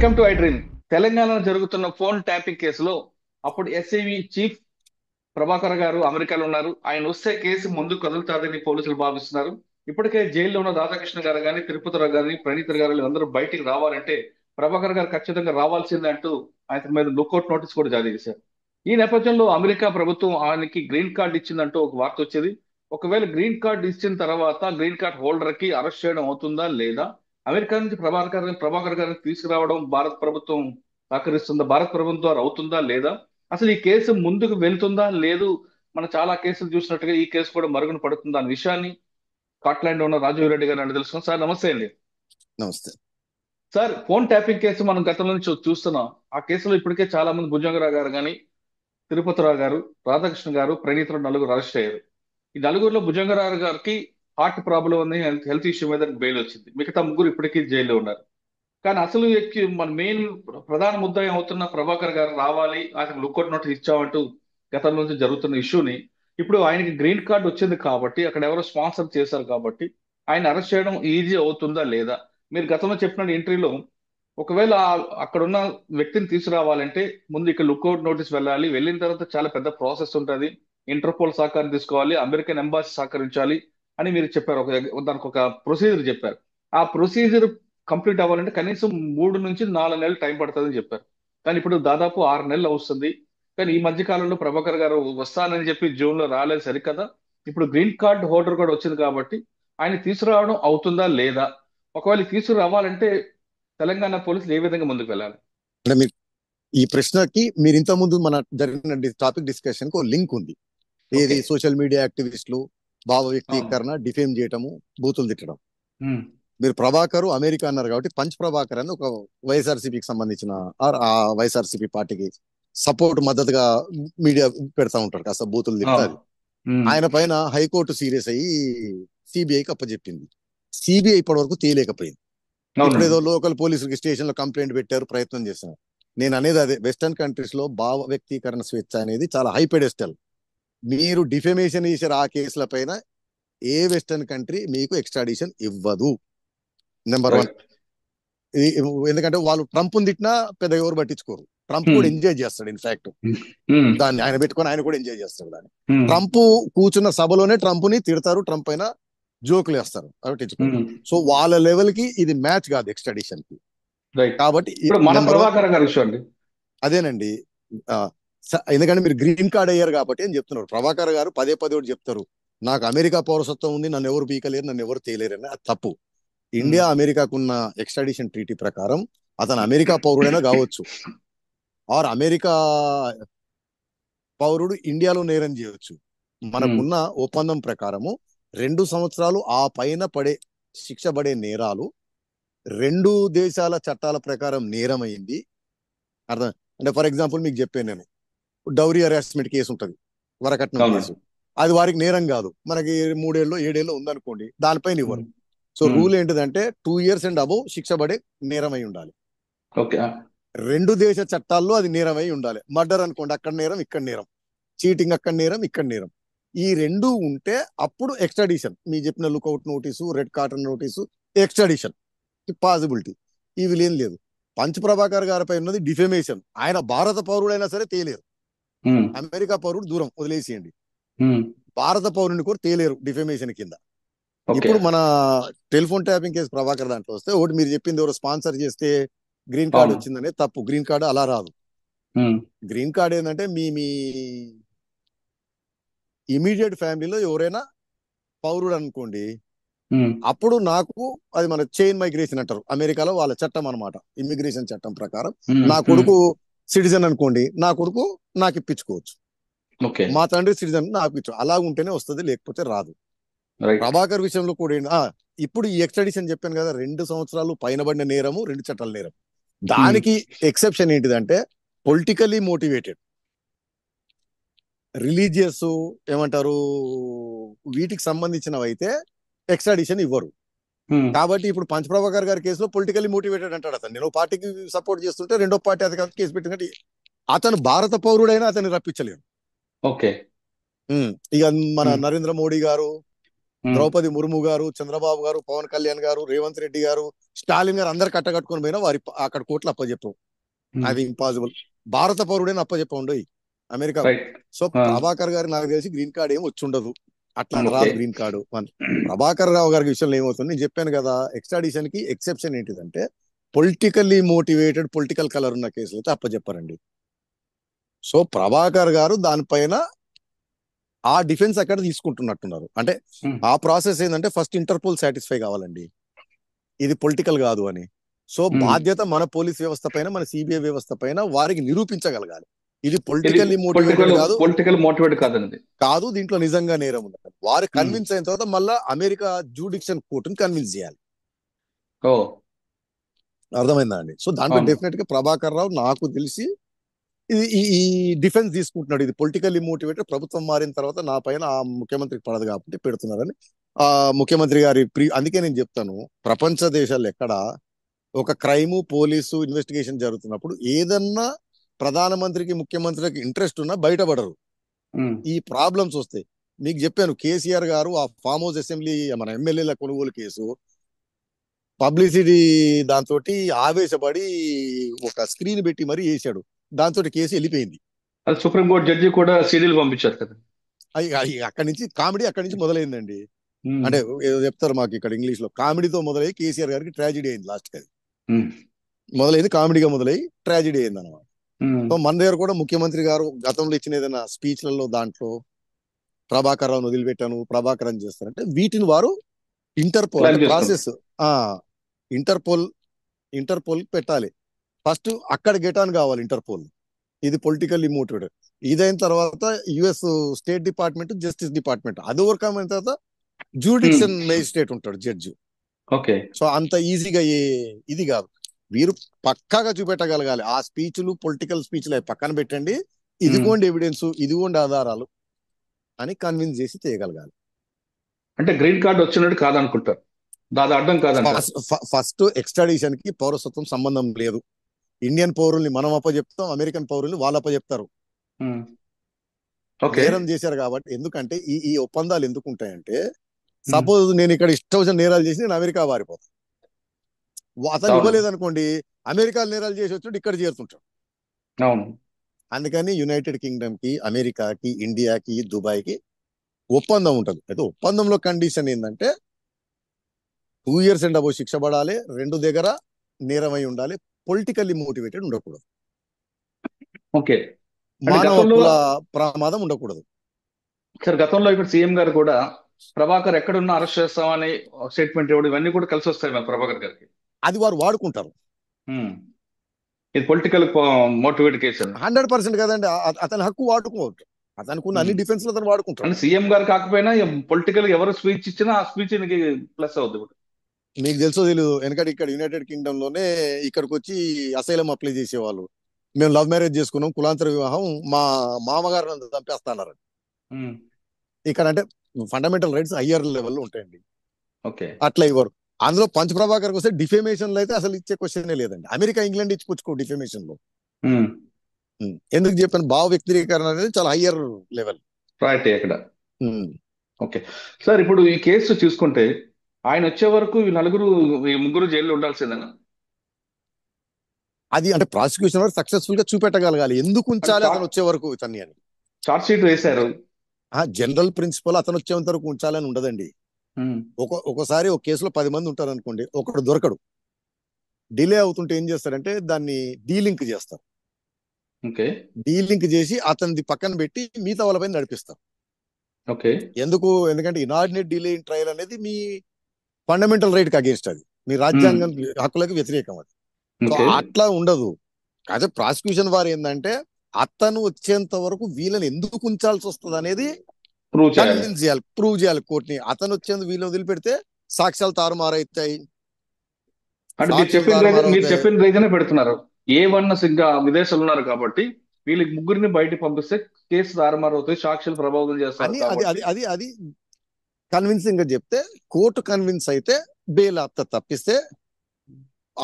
Welcome to iDream తెలంగాణలో జరుగుతున్న phone tapping కేసులో అప్పుడు ఎస్ఐవి చీఫ్ ప్రభాకర్ గారు అమెరికాలో ఉన్నారు ఆయన వస్తే కేసు ముందు కదులుతాదని పోలీసులు భావిస్తున్నారు ఇప్పటికే జైల్లో ఉన్న రాధాకృష్ణ గారు కానీ తిరుపతిరావు గారిని ప్రణీత్ గారు అందరూ బయటికి రావాలంటే ప్రభాకర్ గారు ఖచ్చితంగా రావాల్సిందే అంటూ ఆయన మీద లుక్అవుట్ నోటీస్ కూడా జారీ చేశారు ఈ నేపథ్యంలో అమెరికా ప్రభుత్వం ఆయనకి గ్రీన్ కార్డు ఇచ్చిందంటూ ఒక వార్త వచ్చేది ఒకవేళ గ్రీన్ కార్డ్ ఇచ్చిన తర్వాత గ్రీన్ కార్డ్ హోల్డర్ కి అరెస్ట్ చేయడం అవుతుందా లేదా అమెరికా నుంచి ప్రభాకర్ ప్రభాకర్ గారిని తీసుకురావడం భారత ప్రభుత్వం సహకరిస్తుందా భారత ప్రభుత్వం ద్వారా అవుతుందా లేదా అసలు ఈ కేసు ముందుకు వెళ్తుందా లేదు మన చాలా కేసులు చూసినట్టుగా ఈ కేసు కూడా మరుగున పడుతుందా అనే విషయాన్ని స్కాట్లాండ్ ఉన్న రాజీవ్ రెడ్డి గారు అని తెలుసుకున్నాం సార్ నమస్తే అండి నమస్తే సార్ ఫోన్ ట్యాపింగ్ కేసు మనం గతంలో నుంచి చూస్తున్నాం ఆ కేసులో ఇప్పటికే చాలా మంది భుజంగరావు గారు కానీ తిరుపతిరావు గారు రాధాకృష్ణ గారు ప్రణీతులు నలుగురు అరెస్ట్ అయ్యారు ఈ నలుగురిలో భుజంగరావు గారికి హార్ట్ ప్రాబ్లం ఉంది హెల్త్ ఇష్యూ మీద బెయిల్ వచ్చింది మిగతా ముగ్గురు ఇప్పటికీ జైల్లో ఉన్నారు కానీ అసలు మన మెయిన్ ప్రధాన ముద్ద ఏమవుతున్న ప్రభాకర్ గారు రావాలి ఆయనకు లుక్అట్ నోటీస్ ఇచ్చామంటూ గతంలో నుంచి జరుగుతున్న ఇష్యూని ఇప్పుడు ఆయనకి గ్రీన్ కార్డ్ వచ్చింది కాబట్టి అక్కడ ఎవరో స్పాన్సర్ చేశారు కాబట్టి ఆయన అరెస్ట్ చేయడం ఈజీ అవుతుందా లేదా మీరు గతంలో చెప్పిన ఎంట్రీలో ఒకవేళ అక్కడున్న వ్యక్తిని తీసుకురావాలంటే ముందు ఇక్కడ లుక్అవుట్ నోటీస్ వెళ్ళాలి వెళ్ళిన తర్వాత చాలా పెద్ద ప్రాసెస్ ఉంటుంది ఇంటర్పోల్ సహకారం తీసుకోవాలి అమెరికన్ ఎంబాసీ సహకరించాలి అని మీరు చెప్పారు ఒక దానికి ఒక ప్రొసీజర్ చెప్పారు ఆ ప్రొసీజర్ కంప్లీట్ అవ్వాలంటే కనీసం మూడు నుంచి నాలుగు నెలలు టైం పడుతుందని చెప్పారు కానీ ఇప్పుడు దాదాపు ఆరు నెలలు వస్తుంది కానీ ఈ మధ్య కాలంలో ప్రభాకర్ గారు వస్తానని చెప్పి జూన్ లో రాలేదు సరికదా ఇప్పుడు గ్రీన్ కార్డ్ హోల్డర్ కూడా వచ్చింది కాబట్టి ఆయన తీసుకురావడం అవుతుందా లేదా ఒకవేళ తీసుకురావాలంటే తెలంగాణ పోలీసులు ఏ విధంగా ముందుకు వెళ్ళాలి అంటే ఈ ప్రశ్నకి మీరు ఇంత ముందు మన జరిగిన టాపిక్ డిస్కషన్ కు లింక్ ఉంది ఏది సోషల్ మీడియా యాక్టివిస్టులు భావ వ్యక్తీకరణ డిఫేమ్ చేయటము బూతులు తిట్టడం మీరు ప్రభాకర్ అమెరికా అన్నారు కాబట్టి పంచ్ ప్రభాకర్ అని ఒక వైఎస్ఆర్సీపీకి సంబంధించిన ఆ వైఎస్ఆర్సీపీ పార్టీకి సపోర్ట్ మద్దతుగా మీడియా పెడతా ఉంటారు కాస్త బూతులు తిట్టాలి ఆయన పైన హైకోర్టు సీరియస్ అయ్యి సిబిఐకి అప్పచెప్పింది సిబిఐ ఇప్పటి వరకు తీయలేకపోయింది ఇప్పుడు ఏదో లోకల్ పోలీసులకి స్టేషన్ లో కంప్లైంట్ పెట్టారు ప్రయత్నం చేశారు నేను అనేది అదే వెస్టర్న్ కంట్రీస్ లో భావ వ్యక్తీకరణ స్వేచ్ఛ అనేది చాలా హైపెడెస్టల్ మీరు డిఫెమేషన్ చేశారు ఆ కేసుల పైన ఏ వెస్టర్న్ కంట్రీ మీకు ఎక్స్ట్రాడిషన్ ఇవ్వదు నెంబర్ వన్ ఎందుకంటే వాళ్ళు ట్రంప్ తిట్టినా పెద్ద ఎవరు పట్టించుకోరు ట్రంప్ కూడా ఎంజాయ్ hmm. చేస్తాడు ఇన్ఫాక్ట్ hmm. దాన్ని ఆయన పెట్టుకొని ఆయన కూడా ఎంజాయ్ చేస్తాడు దాన్ని hmm. ట్రంప్ కూర్చున్న సభలోనే ట్రంప్ ని తిడతారు ట్రంప్ పైన జోకులు వేస్తారు సో వాళ్ళ లెవెల్ కి ఇది మ్యాచ్ కాదు ఎక్స్ట్రాడిషన్ కి కాబట్టి అదేనండి ఎందుకంటే మీరు గ్రీన్ కార్డ్ అయ్యారు కాబట్టి అని చెప్తున్నారు ప్రభాకర్ గారు పదే పదే ఒకటి చెప్తారు నాకు అమెరికా పౌరసత్వం ఉంది నన్ను ఎవరు పీకలేరు నన్ను ఎవరు తేలేరు అని అది తప్పు ఇండియా అమెరికాకున్న ఎక్స్ట్రాడిషన్ ట్రీటీ ప్రకారం అతను అమెరికా పౌరుడైనా కావచ్చు ఆర్ అమెరికా పౌరుడు ఇండియాలో నేరం చేయవచ్చు మనకున్న ఒప్పందం ప్రకారము రెండు సంవత్సరాలు ఆ పైన పడే శిక్ష పడే నేరాలు రెండు దేశాల చట్టాల ప్రకారం నేరమైంది అర్థం అంటే ఫర్ ఎగ్జాంపుల్ మీకు చెప్పాను నేను డౌరీ హరాస్మెంట్ కేసు ఉంటుంది వరకట్నం కేసు అది వారికి నేరం కాదు మనకి మూడేళ్ళు ఏడేళ్ళు ఉందనుకోండి దానిపైన ఇవ్వరు సో రూల్ ఏంటిదంటే టూ ఇయర్స్ అండ్ అబౌవ్ శిక్ష పడే నేరం అయి ఉండాలి రెండు దేశ చట్టాల్లో అది నేరం అయి ఉండాలి మర్డర్ అనుకోండి అక్కడ నేరం ఇక్కడ నేరం చీటింగ్ అక్కడ నేరం ఇక్కడ నేరం ఈ రెండు ఉంటే అప్పుడు ఎక్స్ట్రాడిషన్ మీ చెప్పిన lookout notice red corner notice extradition possibility ఇవి లేని లేదు పంచ్ ప్రభాకర్ గారిపై ఉన్నది డిఫెమేషన్ ఆయన భారత పౌరుడైనా సరే తేలేరు అమెరికా పౌరుడు దూరం వదిలేసేయండి భారత పౌరుని కూడా తేలేరు డిఫెమేషన్ కింద ఇప్పుడు మన టెలిఫోన్ ట్యాపింగ్ కేసు ప్రభాకర్ దాంట్లో వస్తే ఒకటి మీరు చెప్పింది ఎవరు స్పాన్సర్ చేస్తే గ్రీన్ కార్డు వచ్చిందనే తప్పు గ్రీన్ కార్డు అలా రాదు గ్రీన్ కార్డు ఏంటంటే మీ మీ ఇమీడియట్ ఫ్యామిలీలో ఎవరైనా పౌరుడు అనుకోండి అప్పుడు నాకు అది మన చైన్ మైగ్రేషన్ అంటారు అమెరికాలో వాళ్ళ చట్టం అనమాట ఇమిగ్రేషన్ చట్టం ప్రకారం నా కొడుకు సిటిజన్ అనుకోండి నా కొడుకు నాకు ఇప్పించుకోవచ్చు మా తండ్రి సిటిజన్ నాకు ఇచ్చు అలా ఉంటేనే వస్తుంది లేకపోతే రాదు ప్రభాకర్ విషయంలో కూడా ఇప్పుడు ఈ ఎక్స్టడిషన్ చెప్పాను కదా రెండు సంవత్సరాలు పైనబడిన నేరము రెండు చట్టాల నేరం దానికి ఎక్సెప్షన్ ఏంటిదంటే పొలిటికలీ మోటివేటెడ్ రిలీజియస్ ఏమంటారు వీటికి సంబంధించినవి అయితే ఎక్స్ట్రాడిషన్ ఇవ్వరు కాబట్టి ఇప్పుడు పంచప్రభాకర్ గారి కేసులో పొలిటికల్ మోటివేటెడ్ అంటాడు అతను నేను పార్టీకి సపోర్ట్ చేస్తుంటే రెండో పార్టీ అతను కేసు పెట్టినట్టు అతను భారత పౌరుడైనా అతన్ని రప్పించలేడు ఓకే ఇక మన నరేంద్ర మోడీ గారు ద్రౌపది ముర్ము గారు చంద్రబాబు గారు పవన్ కళ్యాణ్ గారు రేవంత్ రెడ్డి గారు స్టాలిన్ గారు అందరు కట్టగట్టుకుని పోయినా వారి అక్కడ కోట్లు అప్పచెప్పవు అది ఇంపాసిబుల్ భారత పౌరుడైనా అప్పచెప్ప ఉండవు అమెరికా సో ప్రభాకర్ గారు నాకు తెలిసి గ్రీన్ కార్డ్ ఏం వచ్చి ఉండదు అట్లా రాదు గ్రీన్ కార్డు ప్రభాకర్ రావు గారి విషయంలో ఏమవుతుంది నేను చెప్పాను కదా ఎక్స్ట్రాడిషన్ కి ఎక్సెప్షన్ ఏంటిదంటే పొలిటికల్లీ మోటివేటెడ్ పొలిటికల్ కలర్ ఉన్న కేసులు అయితే అప్పచెప్పారండి సో ప్రభాకర్ గారు దానిపైన ఆ డిఫెన్స్ అక్కడ తీసుకుంటున్నట్టున్నారు అంటే ఆ ప్రాసెస్ ఏంటంటే ఫస్ట్ ఇంటర్పోల్ సాటిస్ఫై కావాలండి ఇది పొలిటికల్ కాదు అని సో బాధ్యత మన పోలీస్ వ్యవస్థ పైన మన సిబిఐ వ్యవస్థ పైన వారికి నిరూపించగలగాలి ఇది పొలిటికల్ మోటివేటెడ్ కాదు పొలిటికల్ మోటివేట్ కాదండి కాదు దీంట్లో నిజంగా నేరం ఉంది వారు కన్విన్స్ hmm. అయిన తర్వాత మళ్ళా అమెరికా జూడిక్షన్ కోర్టుని కన్విన్స్ చేయాలి ఓ అర్థమైందా అండి సో దాంట్లో డెఫినెట్ గా ప్రభాకర్ రావు నాకు తెలిసి ఇది ఈ డిఫెన్స్ తీసుకుంటున్నాడు ఇది పొలిటికల్లీ మోటివేటెడ్ ప్రభుత్వం మారిన తర్వాత నా పైన ఆ ముఖ్యమంత్రికి పడదు కాబట్టి పెడుతున్నారని ఆ ముఖ్యమంత్రి గారి ప్రి అందుకే నేను చెప్తాను ప్రపంచ దేశాలు ఎక్కడ ఒక క్రైము పోలీసు ఇన్వెస్టిగేషన్ జరుగుతున్నప్పుడు ఏదన్నా ప్రధానమంత్రికి ముఖ్యమంత్రికి ఇంట్రెస్ట్ ఉన్నా బయటపడరు ఈ ప్రాబ్లమ్స్ వస్తాయి మీకు చెప్పాను కేసీఆర్ గారు ఆ ఫామ్ హౌస్ అసెంబ్లీ మన ఎమ్మెల్యేల కొనుగోలు కేసు పబ్లిసిటీ దాంతో ఆవేశపడి ఒక స్క్రీన్ పెట్టి మరీ వేశాడు దాంతో కేసు వెళ్ళిపోయింది సుప్రీంకోర్టు జడ్జి కూడా సీరియల్ పంపించారు కదా అక్కడి నుంచి కామెడీ అక్కడి నుంచి మొదలైందండి అంటే చెప్తారు మాకు ఇక్కడ ఇంగ్లీష్ లో కామెడీతో మొదలై కేసీఆర్ గారికి ట్రాజడీ అయింది లాస్ట్ అది మొదలైంది కామెడీగా మొదలై ట్రాజడీ అయింది అనమాట Hmm. సో మన దగ్గర కూడా ముఖ్యమంత్రి గారు గతంలో ఇచ్చిన ఏదైనా స్పీచ్లలో దాంట్లో ప్రభాకర్ రావును వదిలిపెట్టాను ప్రభాకర్ అని చేస్తారంటే వీటిని వారు ఇంటర్పోల్ ప్రాసెస్ ఆ ఇంటర్పోల్ ఇంటర్పోల్ పెట్టాలి ఫస్ట్ అక్కడ గెటాన్ కావాలి ఇంటర్పోల్ ఇది పొలిటికల్ మోటివేట్ ఇదైన తర్వాత US state department justice department అది ఓవర్కమ్ అయిన తర్వాత hmm. జ్యూడిషియల్ మేజిస్ట్రేట్ ఉంటాడు జడ్జి ఓకే సో అంత ఈజీగా ఇది కాదు వీరు పక్కాగా చూపెట్టగలగాలి ఆ స్పీచ్లు పొలిటికల్ స్పీచ్లు అవి పక్కన పెట్టండి ఇదిగోండి ఎవిడెన్స్ ఇదిగోండి ఆధారాలు అని కన్విన్స్ చేసి చేయగలగాలి అంటే గ్రీన్ కార్డు వచ్చినట్టు కాదనుకుంటారు దాదా అర్థం ఫస్ట్ ఎక్స్ట్రాడిషన్ కి పౌరసత్వం సంబంధం లేదు ఇండియన్ పౌరుల్ని మనం చెప్తాం అమెరికన్ పౌరుల్ని వాళ్ళప్ప చెప్తారు నేరం చేశారు కాబట్టి ఎందుకంటే ఈ ఈ ఒప్పందాలు ఎందుకు ఉంటాయంటే సపోజ్ నేను ఇక్కడ ఇష్టం వచ్చిన నేరాలు చేసి నేను అమెరికా వారిపోతాను అతను ఇవ్వలేదు అనుకోండి అమెరికా నేరాలు చేసి వచ్చి ఇక్కడ చేరుతుంటాడు అవును అందుకని యునైటెడ్ కింగ్డమ్ కి అమెరికాకి ఇండియాకి దుబాయ్ కి ఒప్పందం ఉంటుంది అయితే ఒప్పందంలో కండిషన్ ఏంటంటే టూ ఇయర్స్ అండ్ అబో శిక్ష పడాలి రెండు దగ్గర నేరమై ఉండాలి పొలిటికల్లీ మోటివేటెడ్ ఉండకూడదు ఓకే మానవ ప్రమాదం ఉండకూడదు సార్ గతంలో ఇప్పుడు సీఎం గారు కూడా ప్రభాకర్ ఎక్కడున్నా అరెస్ట్ చేస్తామని స్టేట్మెంట్ ఇవ్వడం ఇవన్నీ కూడా కలిసి వస్తాయి మరి ప్రభాకర్ గారికి అది వారు వాడుకుంటారు hmm. ఇది పొలిటికల్ మోటివేట్ హండ్రెడ్ పర్సెంట్ కదండి అతని హక్కు వాడుకోవచ్చు అతనికి ఉన్న అన్ని hmm. డిఫెన్స్ అతను వాడుకుంటాడు సీఎం గారు కాకపోయినా పొలిటికల్ ఎవరు స్పీచ్ ఇచ్చినా ఆ స్పీచ్ ప్లస్ అవుతుంది మీకు తెలుసో తెలియదు ఎందుకంటే ఇక్కడ యునైటెడ్ కింగ్డమ్ లోనే ఇక్కడికి వచ్చి అసైలం అప్లై చేసేవాళ్ళు మేము లవ్ మ్యారేజ్ చేసుకున్నాం కులాంతర వివాహం మా మామగారు చంపేస్తాన్నారు hmm. ఇక్కడ అంటే ఫండమెంటల్ రైట్స్ హయ్యర్ లెవెల్ ఉంటాయండి ఓకే అట్లా ఇవ్వరు అందులో పంచ్ ప్రభాకర్కి వస్తే డిఫేమేషన్ లో అయితే అసలు ఇచ్చే క్వశ్చన్ లేదండి అమెరికా ఇంగ్లాండ్ ఇచ్చిపుచ్చుకో డిఫేమేషన్ లో ఎందుకు చెప్పాను భావ వ్యక్తీకరణ అనేది చాలా హయ్యర్ లెవెల్ రైట్ అక్కడ ఓకే సార్ ఇప్పుడు ఈ కేసు చూసుకుంటే ఆయన వచ్చే వరకు ఈ నలుగురు ఈ ముగ్గురు జైల్లో ఉండాల్సిందా అది అంటే ప్రాసిక్యూషన్ వరకు సక్సెస్ఫుల్ గా చూపెట్టగలగాలి ఎందుకు ఉంచాలి అతను వచ్చే వరకు ఇతన్ని అని షార్ట్ షీట్ వేశారు జనరల్ ప్రిన్సిపల్ అతను వచ్చేంత వరకు ఉంచాలని ఉండదండి ఒక ఒకసారి ఒక కేసులో పది మంది ఉంటారు అనుకోండి ఒకడు దొరకడు డిలే అవుతుంటే ఏం చేస్తారంటే దాన్ని డీలింక్ చేస్తారు ఓకే డీలింక్ చేసి అతనిది పక్కన పెట్టి మిగతా పైన నడిపిస్తారు ఓకే ఎందుకు ఎందుకంటే ఇనార్డినేట్ డిలే ఇన్ ట్రయల్ అనేది మీ ఫండమెంటల్ రైట్ కి అగేన్స్ట్ అది మీ రాజ్యాంగం హక్కులకు వ్యతిరేకం అది అట్లా ఉండదు అదే ప్రాసిక్యూషన్ వారు ఏంటంటే అతను వచ్చేంత వరకు వీళ్ళని ఎందుకు ఉంచాల్సి వస్తుంది అనేది చేయాలి ప్రూవ్ చేయాలి ని అతను వచ్చేందుకు వీళ్ళు వదిలిపెడితే సాక్ష్యాలు తారుమారైతాయి మీరు చెప్పిన రీజనే పెడుతున్నారు ఏ వన్ ఇంకా విదేశాలు ఉన్నారు కాబట్టి వీళ్ళకి ముగ్గురిని బయట పంపిస్తే కేసు తారుమారవుతాయి సాక్షులు ప్రభావితం చేస్తారు అది అది అది అది కన్విన్సింగ్ గా చెప్తే కోర్టు కన్విన్స్ అయితే బెయిల్ అత్త తప్పిస్తే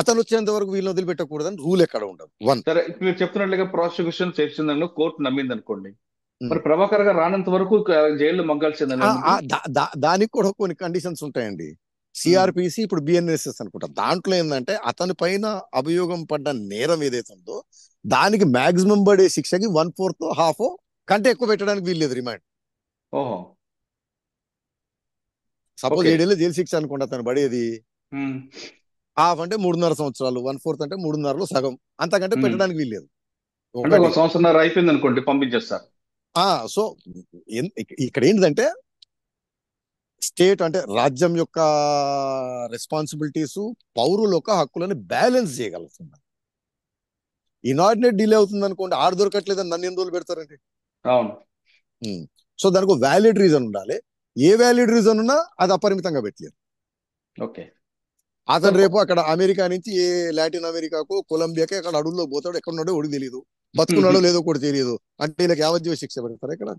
అతను వచ్చేంత వరకు వీళ్ళు వదిలిపెట్టకూడదని రూల్ ఎక్కడ ఉండదు సరే మీరు చెప్తున్నట్లుగా ప్రాసిక్యూషన్ చేర్చిందని కోర్టు నమ్మింది అనుకోండి మరి ప్రభాకర్ గారు రానంత వరకు జైల్లో మగ్గాల్సిందని దానికి కూడా కొన్ని కండిషన్స్ ఉంటాయండి సిఆర్పిసి ఇప్పుడు బిఎన్ఎస్ఎస్ అనుకుంటా దాంట్లో ఏంటంటే అతని పైన అభియోగం పడ్డ నేరం ఏదైతే ఉందో దానికి మాక్సిమం పడే శిక్షకి వన్ ఫోర్త్ హాఫ్ కంటే ఎక్కువ పెట్టడానికి వీల్లేదు రిమాండ్ ఓహో సపోజ్ ఏడేళ్ళు జైలు శిక్ష అనుకుంటా తను పడేది హాఫ్ అంటే మూడున్నర సంవత్సరాలు వన్ ఫోర్త్ అంటే మూడున్నరలో సగం అంతకంటే పెట్టడానికి వీల్లేదు సంవత్సరం అయిపోయింది అనుకోండి పంపించేస్తారు ఆ సో ఇక్కడ ఏంటిదంటే స్టేట్ అంటే రాజ్యం యొక్క రెస్పాన్సిబిలిటీస్ పౌరుల యొక్క హక్కులను బ్యాలెన్స్ చేయగలుగుతున్నారు ఇనార్డినేట్ డిలే అవుతుంది అనుకోండి ఆడ దొరకట్లేదని నన్ను ఎన్ని రోజులు పెడతారండి సో దానికి వ్యాలిడ్ రీజన్ ఉండాలి ఏ వ్యాలిడ్ రీజన్ ఉన్నా అది అపరిమితంగా పెట్టలేదు ఓకే అతను రేపు అక్కడ అమెరికా నుంచి ఏ లాటిన్ అమెరికాకు కొలంబియాకి అక్కడ అడుగులో పోతాడు ఎక్కడ ఉన్నాడో ఒడికి తెలియదు బతుకున్నాడో లేదో కూడా తెలియదు అంటే వీళ్ళకి యావజ్జీవ శిక్ష పడతారు ఇక్కడ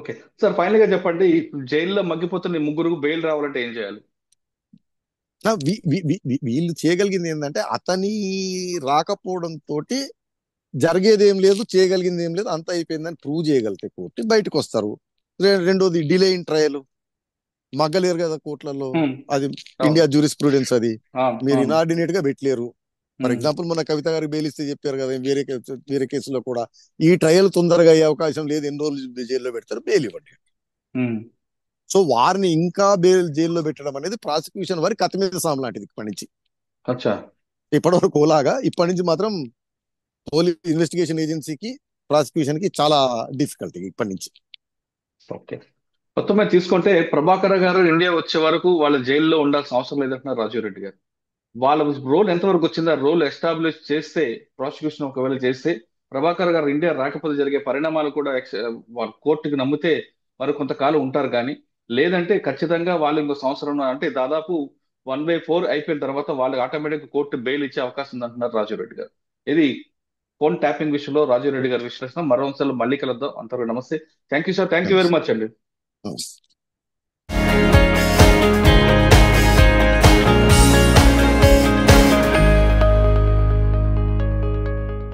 ఓకే సార్ ఫైనల్ గా చెప్పండి జైల్లో మగ్గిపోతున్న ముగ్గురు బెయిల్ రావాలంటే ఏం చేయాలి వీళ్ళు చేయగలిగింది ఏంటంటే అతని రాకపోవడం తోటి జరిగేది ఏం లేదు చేయగలిగింది ఏం లేదు అంత అయిపోయిందని ప్రూవ్ చేయగలితే కోర్టు బయటకు వస్తారు రెండోది డిలే ఇన్ ట్రయల్ మగ్గలేరు కదా కోర్టులలో అది ఇండియా జూరిస్ ప్రూడెన్స్ అది మీరు ఇన్ఆర్డినేట్ గా పెట్టలేరు ఫర్ ఎగ్జాంపుల్ మన కవిత గారికి బేలిస్తే చెప్పారు కదా వేరే వేరే కేసులో కూడా ఈ ట్రయల్ తొందరగా అయ్యే అవకాశం లేదు ఎన్ని రోజులు జైల్లో పెడతారు బెయిల్ ఇవ్వండి సో వారిని ఇంకా బెయిల్ జైల్లో పెట్టడం అనేది ప్రాసిక్యూషన్ వారి కథ మీద సాం లాంటిది ఇప్పటి నుంచి ఇప్పటి వరకు ఓలాగా ఇప్పటి నుంచి మాత్రం పోలీస్ ఇన్వెస్టిగేషన్ ఏజెన్సీకి ప్రాసిక్యూషన్ కి చాలా డిఫికల్టీ ఇప్పటి నుంచి ఓకే మొత్తం తీసుకుంటే ప్రభాకర్ గారు ఇండియా వచ్చే వరకు వాళ్ళ జైల్లో ఉండాల్సిన అవసరం లేదంటున్నారు రాజీవ్ రెడ్డి గారు వాళ్ళ రోల్ ఎంతవరకు వచ్చింది ఆ రోల్ ఎస్టాబ్లిష్ చేస్తే ప్రాసిక్యూషన్ ఒకవేళ చేస్తే ప్రభాకర్ గారు ఇండియా రాకపోతే జరిగే పరిణామాలు కూడా వాళ్ళు కోర్టుకు నమ్మితే వారు కొంతకాలం ఉంటారు కానీ లేదంటే ఖచ్చితంగా వాళ్ళు ఇంకో సంవత్సరం అంటే దాదాపు వన్ బై ఫోర్ అయిపోయిన తర్వాత వాళ్ళు ఆటోమేటిక్ కోర్టు బెయిల్ ఇచ్చే అవకాశం ఉంది అంటున్నారు రాజురెడ్డి గారు ఇది ఫోన్ ట్యాపింగ్ విషయంలో రాజురెడ్డి గారి విశ్లేషణ మరో అంశాలు మళ్ళీ కలుద్దాం అంతవరకు నమస్తే thank you sir thank you very much అండి